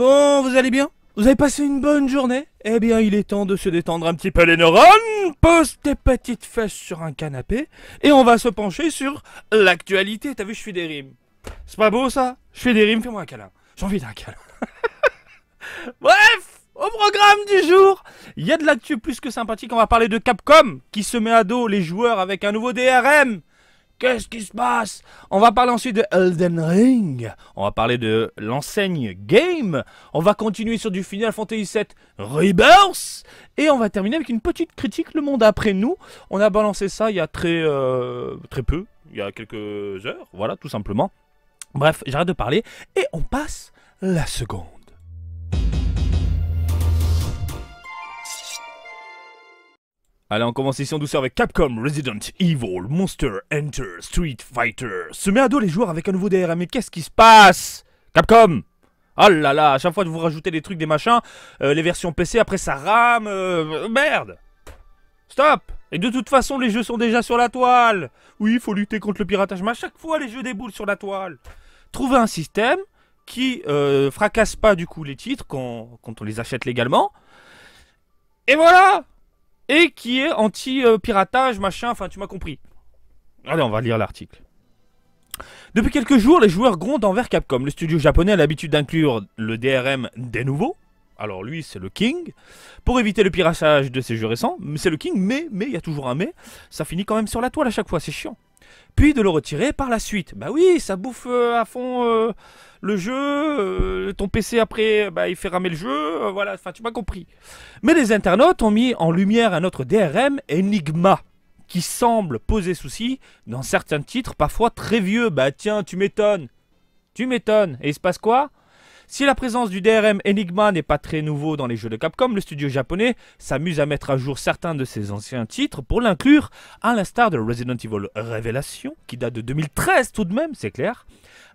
Bon, vous allez bien Vous avez passé une bonne journée Eh bien, il est temps de se détendre un petit peu les neurones Pose tes petites fesses sur un canapé et on va se pencher sur l'actualité. T'as vu, je fais des rimes. C'est pas beau ça Je fais des rimes, fais-moi un câlin. J'ai envie d'un câlin. Bref au programme du jour, il y a de l'actu plus que sympathique. On va parler de Capcom qui se met à dos les joueurs avec un nouveau DRM. Qu'est-ce qui se passe On va parler ensuite de Elden Ring. On va parler de l'enseigne Game. On va continuer sur du Final Fantasy VII Rebirth. Et on va terminer avec une petite critique Le Monde Après Nous. On a balancé ça il y a très, euh, très peu, il y a quelques heures. Voilà, tout simplement. Bref, j'arrête de parler et on passe la seconde. Allez, on commence ici en douceur avec Capcom, Resident Evil, Monster, Enter, Street Fighter. Se met à dos les joueurs avec un nouveau DRM, mais qu'est-ce qui se passe Capcom Oh là là, à chaque fois que vous rajoutez des trucs, des machins, euh, les versions PC, après ça rame, euh, merde Stop Et de toute façon, les jeux sont déjà sur la toile Oui, il faut lutter contre le piratage, mais à chaque fois, les jeux déboulent sur la toile Trouvez un système qui euh, fracasse pas du coup les titres quand, quand on les achète légalement, et voilà et qui est anti-piratage, machin, enfin tu m'as compris. Allez, on va lire l'article. Depuis quelques jours, les joueurs grondent envers Capcom. Le studio japonais a l'habitude d'inclure le DRM des nouveaux. Alors lui, c'est le King. Pour éviter le piratage de ses jeux récents, c'est le King, mais mais il y a toujours un mais. Ça finit quand même sur la toile à chaque fois, c'est chiant puis de le retirer par la suite. Bah oui, ça bouffe euh, à fond euh, le jeu, euh, ton PC après, bah, il fait ramer le jeu, voilà, enfin tu m'as compris. Mais les internautes ont mis en lumière un autre DRM, Enigma, qui semble poser souci dans certains titres parfois très vieux. Bah tiens, tu m'étonnes, tu m'étonnes, et il se passe quoi si la présence du DRM Enigma n'est pas très nouveau dans les jeux de Capcom, le studio japonais s'amuse à mettre à jour certains de ses anciens titres pour l'inclure, à l'instar de Resident Evil Révélation, qui date de 2013 tout de même, c'est clair.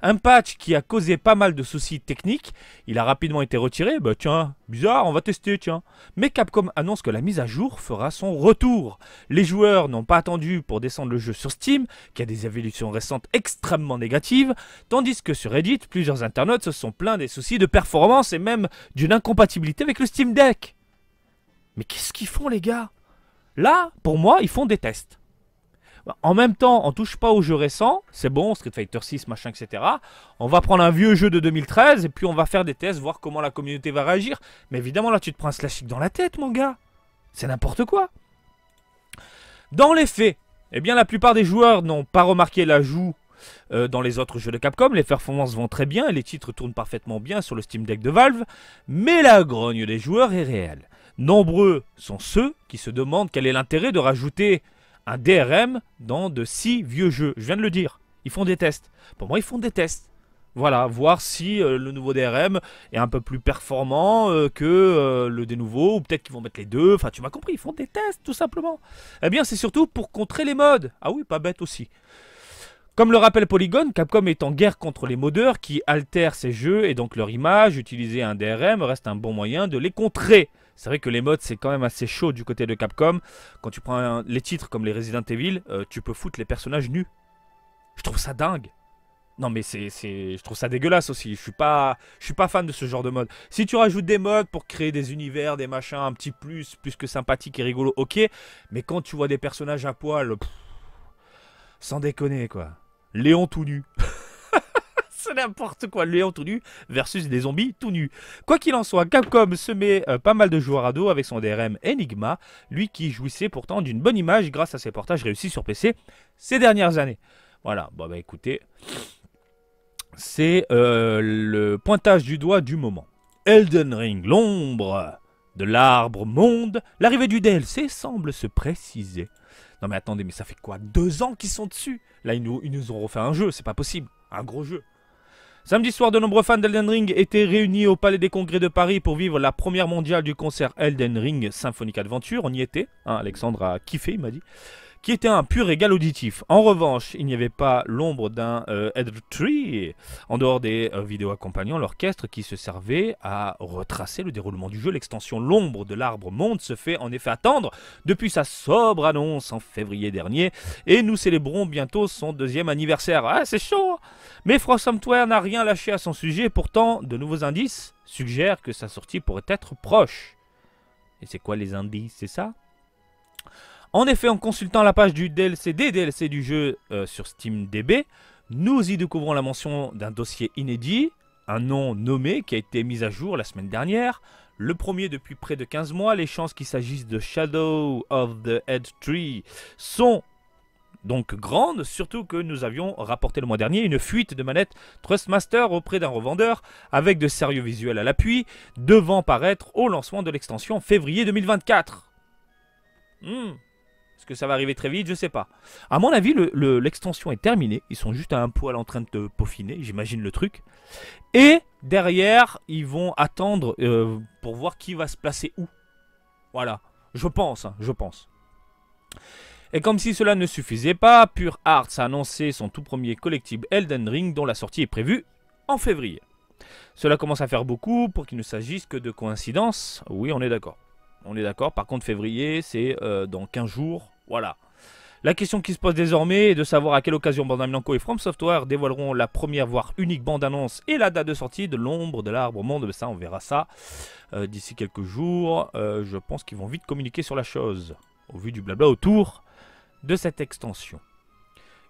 Un patch qui a causé pas mal de soucis techniques, il a rapidement été retiré, bah tiens, bizarre, on va tester, tiens. Mais Capcom annonce que la mise à jour fera son retour. Les joueurs n'ont pas attendu pour descendre le jeu sur Steam, qui a des évolutions récentes extrêmement négatives, tandis que sur Reddit, plusieurs internautes se sont plaints des soucis de performance et même d'une incompatibilité avec le Steam Deck. Mais qu'est-ce qu'ils font les gars Là, pour moi, ils font des tests. En même temps, on touche pas aux jeux récents, c'est bon, Street Fighter 6, machin, etc. On va prendre un vieux jeu de 2013 et puis on va faire des tests, voir comment la communauté va réagir. Mais évidemment, là, tu te prends un chic dans la tête, mon gars. C'est n'importe quoi. Dans les faits, eh bien, la plupart des joueurs n'ont pas remarqué l'ajout euh, dans les autres jeux de Capcom, les performances vont très bien et les titres tournent parfaitement bien sur le Steam Deck de Valve, mais la grogne des joueurs est réelle. Nombreux sont ceux qui se demandent quel est l'intérêt de rajouter un DRM dans de si vieux jeux. Je viens de le dire, ils font des tests. Pour moi, ils font des tests. Voilà, voir si euh, le nouveau DRM est un peu plus performant euh, que le des nouveaux, ou peut-être qu'ils vont mettre les deux, enfin tu m'as compris, ils font des tests tout simplement. Eh bien c'est surtout pour contrer les modes. Ah oui, pas bête aussi. Comme le rappelle Polygon, Capcom est en guerre contre les modeurs qui altèrent ses jeux et donc leur image. Utiliser un DRM reste un bon moyen de les contrer. C'est vrai que les modes, c'est quand même assez chaud du côté de Capcom. Quand tu prends les titres comme les Resident Evil, euh, tu peux foutre les personnages nus. Je trouve ça dingue. Non mais c'est, je trouve ça dégueulasse aussi. Je suis pas, je suis pas fan de ce genre de mode. Si tu rajoutes des modes pour créer des univers, des machins, un petit plus, plus que sympathique et rigolo, ok. Mais quand tu vois des personnages à poil, sans déconner quoi. Léon tout nu. c'est n'importe quoi, Léon tout nu versus des zombies tout nus. Quoi qu'il en soit, Capcom se met euh, pas mal de joueurs à dos avec son DRM Enigma, lui qui jouissait pourtant d'une bonne image grâce à ses portages réussis sur PC ces dernières années. Voilà, bon bah écoutez, c'est euh, le pointage du doigt du moment. Elden Ring, l'ombre de l'arbre monde, l'arrivée du DLC semble se préciser. Non mais attendez, mais ça fait quoi Deux ans qu'ils sont dessus Là, ils nous, ils nous ont refait un jeu, c'est pas possible. Un gros jeu. Samedi soir, de nombreux fans d'Elden Ring étaient réunis au Palais des Congrès de Paris pour vivre la première mondiale du concert Elden Ring Symphonic Adventure. On y était. Hein, Alexandre a kiffé, il m'a dit qui était un pur égal auditif. En revanche, il n'y avait pas l'ombre d'un euh, head tree. En dehors des euh, vidéos accompagnant l'orchestre qui se servait à retracer le déroulement du jeu, l'extension L'ombre de l'arbre monde se fait en effet attendre depuis sa sobre annonce en février dernier. Et nous célébrons bientôt son deuxième anniversaire. Ah, c'est chaud hein. Mais Frost Software n'a rien lâché à son sujet. Pourtant, de nouveaux indices suggèrent que sa sortie pourrait être proche. Et c'est quoi les indices, c'est ça en effet, en consultant la page du DLC, des DLC du jeu euh, sur SteamDB, nous y découvrons la mention d'un dossier inédit, un nom nommé qui a été mis à jour la semaine dernière, le premier depuis près de 15 mois, les chances qu'il s'agisse de Shadow of the Head Tree sont donc grandes, surtout que nous avions rapporté le mois dernier une fuite de manette Trustmaster auprès d'un revendeur avec de sérieux visuels à l'appui, devant paraître au lancement de l'extension février 2024. Hmm. Est-ce que ça va arriver très vite Je sais pas. À mon avis, l'extension est terminée. Ils sont juste à un poil en train de peaufiner, j'imagine le truc. Et derrière, ils vont attendre euh, pour voir qui va se placer où. Voilà. Je pense, hein, je pense. Et comme si cela ne suffisait pas, Pure Arts a annoncé son tout premier collectif Elden Ring dont la sortie est prévue en février. Cela commence à faire beaucoup pour qu'il ne s'agisse que de coïncidences. Oui, on est d'accord. On est d'accord. Par contre, février, c'est euh, dans 15 jours. Voilà. La question qui se pose désormais est de savoir à quelle occasion Bandai Namco et From Software dévoileront la première voire unique bande-annonce et la date de sortie de l'ombre de l'arbre au monde. Ça, on verra ça euh, d'ici quelques jours. Euh, je pense qu'ils vont vite communiquer sur la chose, au vu du blabla autour de cette extension.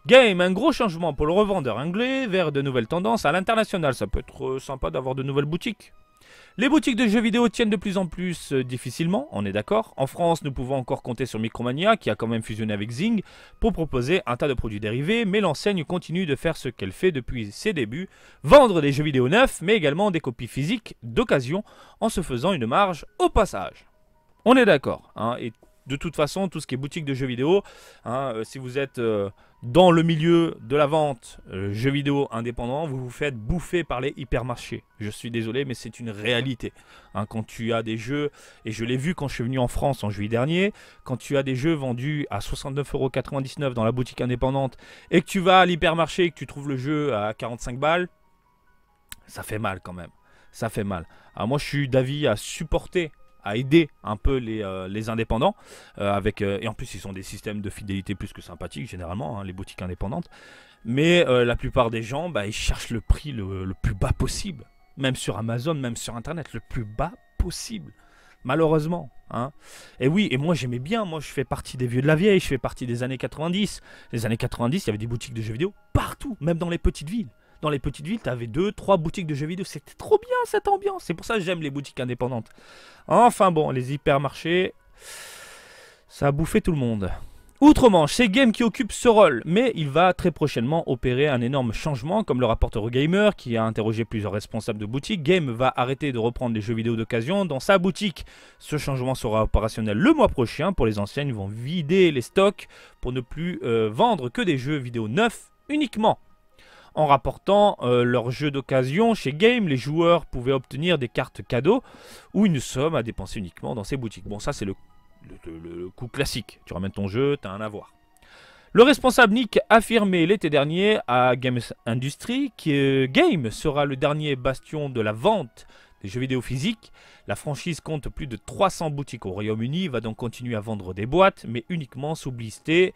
Game, un gros changement pour le revendeur anglais vers de nouvelles tendances à l'international. Ça peut être sympa d'avoir de nouvelles boutiques. Les boutiques de jeux vidéo tiennent de plus en plus euh, difficilement, on est d'accord. En France, nous pouvons encore compter sur Micromania, qui a quand même fusionné avec Zing, pour proposer un tas de produits dérivés, mais l'enseigne continue de faire ce qu'elle fait depuis ses débuts, vendre des jeux vidéo neufs, mais également des copies physiques d'occasion, en se faisant une marge au passage. On est d'accord, hein, de toute façon, tout ce qui est boutique de jeux vidéo, hein, euh, si vous êtes euh, dans le milieu de la vente euh, jeux vidéo indépendant, vous vous faites bouffer par les hypermarchés. Je suis désolé, mais c'est une réalité. Hein, quand tu as des jeux, et je l'ai vu quand je suis venu en France en juillet dernier, quand tu as des jeux vendus à 69,99€ dans la boutique indépendante, et que tu vas à l'hypermarché et que tu trouves le jeu à 45 balles, ça fait mal quand même. Ça fait mal. Alors moi, je suis d'avis à supporter à aider un peu les, euh, les indépendants. Euh, avec, euh, et en plus, ils ont des systèmes de fidélité plus que sympathiques, généralement, hein, les boutiques indépendantes. Mais la plupart des gens, bah, ils cherchent le prix le, le plus bas possible. Même sur Amazon, même sur Internet, le plus bas possible malheureusement. Hein. Et oui, et moi j'aimais bien, moi je fais partie des vieux de la vieille, je fais partie des années 90. Les années 90, il y avait des boutiques de jeux vidéo partout, même dans les petites villes dans les petites villes, t'avais deux, trois boutiques de jeux vidéo. C'était trop bien cette ambiance. C'est pour ça que j'aime les boutiques indépendantes. Enfin bon, les hypermarchés, ça a bouffé tout le monde. Outrement, c'est Game qui occupe ce rôle, mais il va très prochainement opérer un énorme changement, comme le rapporteur Gamer, qui a interrogé plusieurs responsables de boutique. Game va arrêter de reprendre les jeux vidéo d'occasion dans sa boutique. Ce changement sera opérationnel le mois prochain. Pour les anciennes, ils vont vider les stocks pour ne plus euh, vendre que des jeux vidéo neufs uniquement en rapportant euh, leur jeu d'occasion. Chez Game, les joueurs pouvaient obtenir des cartes cadeaux ou une somme à dépenser uniquement dans ces boutiques. Bon, ça c'est le, coup classique. Tu ramènes ton jeu, tu as un avoir. Le responsable Nick affirmé l'été dernier à Games Industry que Game sera le dernier bastion de la vente des jeux vidéo physiques. La franchise compte plus de 300 boutiques au Royaume-Uni, va donc continuer à vendre des boîtes, mais uniquement sous blister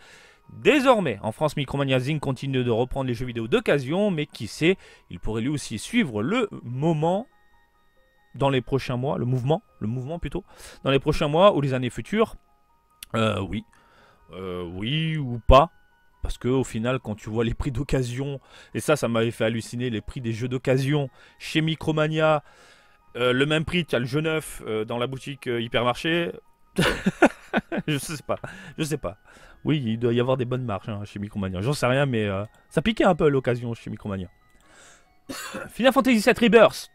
Désormais, en France, Micromania Zing continue de reprendre les jeux vidéo d'occasion, mais qui sait, il pourrait lui aussi suivre le moment dans les prochains mois, le mouvement, le mouvement plutôt, dans les prochains mois ou les années futures. Euh, oui, euh, oui ou pas, parce que au final, quand tu vois les prix d'occasion, et ça, ça m'avait fait halluciner, les prix des jeux d'occasion chez Micromania, euh, le même prix as le jeu neuf dans la boutique hypermarché, je sais pas, je sais pas. Oui, il doit y avoir des bonnes marches hein, chez Micromania. J'en sais rien, mais euh, ça piquait un peu l'occasion chez Micromania. Final Fantasy VII Rebirth,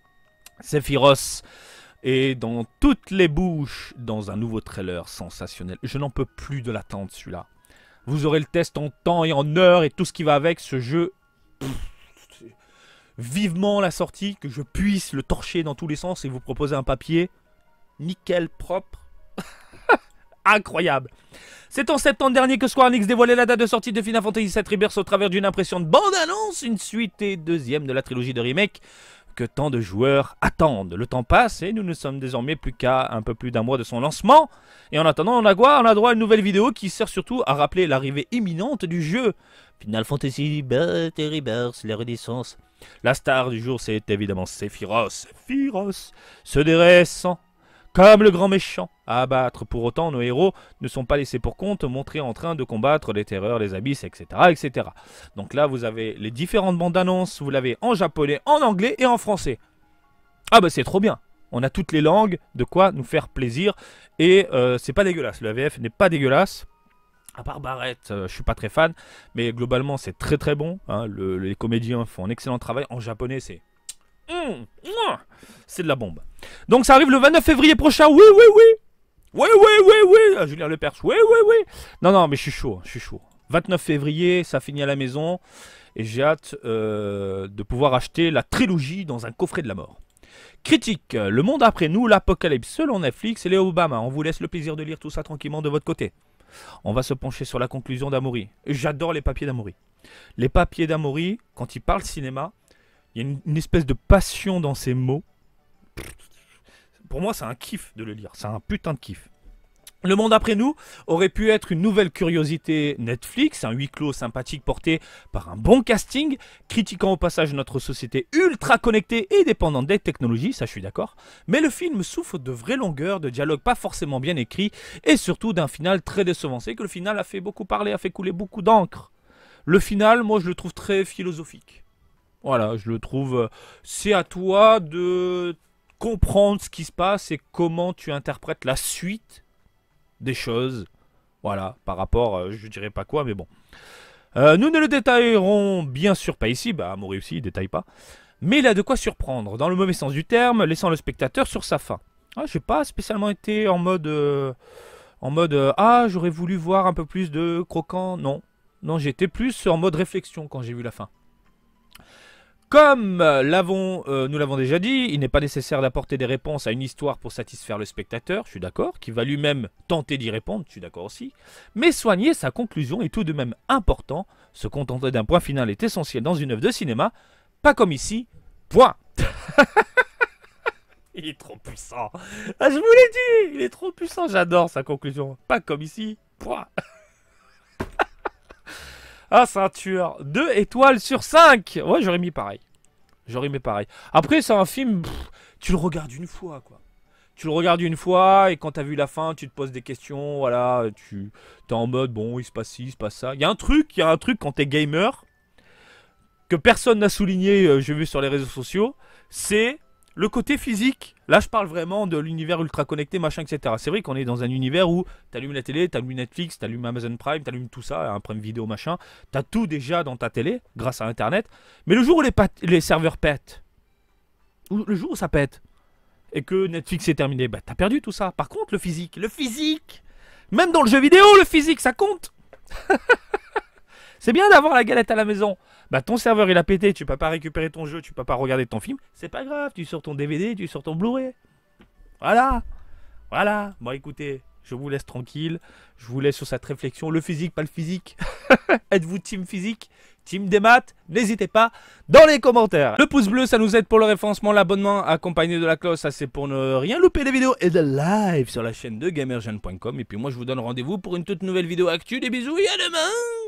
Sephiroth est dans toutes les bouches dans un nouveau trailer sensationnel. Je n'en peux plus de l'attente celui-là. Vous aurez le test en temps et en heure et tout ce qui va avec ce jeu. vivement la sortie, que je puisse le torcher dans tous les sens et vous proposer un papier nickel propre incroyable. C'est en septembre dernier que Square Enix dévoilait la date de sortie de Final Fantasy VII Rebirth au travers d'une impression de bande-annonce, une suite et deuxième de la trilogie de remake que tant de joueurs attendent. Le temps passe et nous ne sommes désormais plus qu'à un peu plus d'un mois de son lancement. Et en attendant, on a quoi On a droit à une nouvelle vidéo qui sert surtout à rappeler l'arrivée imminente du jeu. Final Fantasy VII et Rebirth, la Renaissance. La star du jour, c'est évidemment Sephiroth. Sephiroth se dressant comme le grand méchant à abattre. Pour autant, nos héros ne sont pas laissés pour compte, montrés en train de combattre les terreurs, les abysses, etc. etc. Donc là, vous avez les différentes bandes annonces, vous l'avez en japonais, en anglais et en français. Ah bah c'est trop bien on a toutes les langues, de quoi nous faire plaisir. Et euh, c'est pas dégueulasse, le AVF n'est pas dégueulasse. À part Barrette, euh, je suis pas très fan, mais globalement c'est très très bon. Hein. les comédiens font un excellent travail. En japonais, c'est mmh, mmh, c'est de la bombe. Donc ça arrive le 29 février prochain. Oui, oui, oui. Ouais, oui, ouais, ouais. Ah, Julien Leperche. oui, oui, oui Non, non, mais je suis chaud. Je suis chaud. 29 février, ça finit à la maison. Et j'ai hâte euh, de pouvoir acheter la trilogie dans un coffret de la mort. Critique, le monde après nous, l'apocalypse selon Netflix et les Obama. On vous laisse le plaisir de lire tout ça tranquillement de votre côté. On va se pencher sur la conclusion d'Amoury. J'adore les papiers d'Amory. Les papiers d'Amory, quand il parle cinéma, il y a une, une espèce de passion dans ses mots pour moi, c'est un kiff de le lire. C'est un putain de kiff. Le monde après nous aurait pu être une nouvelle curiosité Netflix, un huis clos sympathique porté par un bon casting, critiquant au passage notre société ultra connectée et dépendante des technologies, ça je suis d'accord, mais le film souffre de vraies longueurs, de dialogues pas forcément bien écrits et surtout d'un final très décevant. C'est que le final a fait beaucoup parler, a fait couler beaucoup d'encre. Le final, moi je le trouve très philosophique. Voilà, je le trouve. Euh, c'est à toi de comprendre ce qui se passe et comment tu interprètes la suite des choses. Voilà, par rapport, euh, je dirais pas quoi, mais bon. Euh, nous ne le détaillerons bien sûr pas ici, bah Amaury aussi, il détaille pas. Mais il a de quoi surprendre, dans le mauvais sens du terme, laissant le spectateur sur sa fin. Ah, n'ai pas spécialement été en mode... Euh, en mode, ah, j'aurais voulu voir un peu plus de croquant. Non, non, j'étais plus en mode réflexion quand j'ai vu la fin. Comme euh, euh, nous l'avons déjà dit, il n'est pas nécessaire d'apporter des réponses à une histoire pour satisfaire le spectateur, je suis d'accord, qui va lui-même tenter d'y répondre, je suis d'accord aussi, mais soigner sa conclusion est tout de même important, se contenter d'un point final est essentiel dans une œuvre de cinéma, pas comme ici, point Il est trop puissant ah, Je vous l'ai dit, il est trop puissant, j'adore sa conclusion, pas comme ici, point Ah, ceinture 2 étoiles sur 5 Ouais, j'aurais mis pareil. J'aurais aimé pareil. Après, c'est un film, tu le regardes une fois, quoi. Tu le regardes une fois et quand t'as vu la fin, tu te poses des questions, voilà, tu t'es en mode bon, il se passe ci, il se passe ça. Il y a un truc, il y a un truc quand t'es gamer que personne n'a souligné, je euh, j'ai vu sur les réseaux sociaux, c'est le côté physique, là je parle vraiment de l'univers ultra connecté, machin, etc. C'est vrai qu'on est dans un univers où t'allumes la télé, t'allumes Netflix, t'allumes Amazon Prime, t'allumes tout ça, un Prime vidéo, machin. T'as tout déjà dans ta télé grâce à Internet. Mais le jour où les, serveurs pètent, ou le jour où ça pète, et que Netflix est terminé, bah t'as perdu tout ça. Par contre, le physique, le physique, même dans le jeu vidéo, le physique, ça compte. C'est bien d'avoir la galette à la maison, bah ton serveur il a pété, tu peux pas récupérer ton jeu, tu peux pas regarder ton film, c'est pas grave, tu sors ton DVD, tu sors ton Blu-ray. Voilà. Voilà. Bon écoutez, je vous laisse tranquille, je vous laisse sur cette réflexion, le physique, pas le physique. Êtes-vous team physique Team des maths, n'hésitez pas dans les commentaires. Le pouce bleu, ça nous aide pour le référencement, l'abonnement accompagné de la cloche, ça c'est pour ne rien louper des vidéos et de live sur la chaîne de Gamergen.com. Et puis moi je vous donne rendez-vous pour une toute nouvelle vidéo actuelle Des bisous et à demain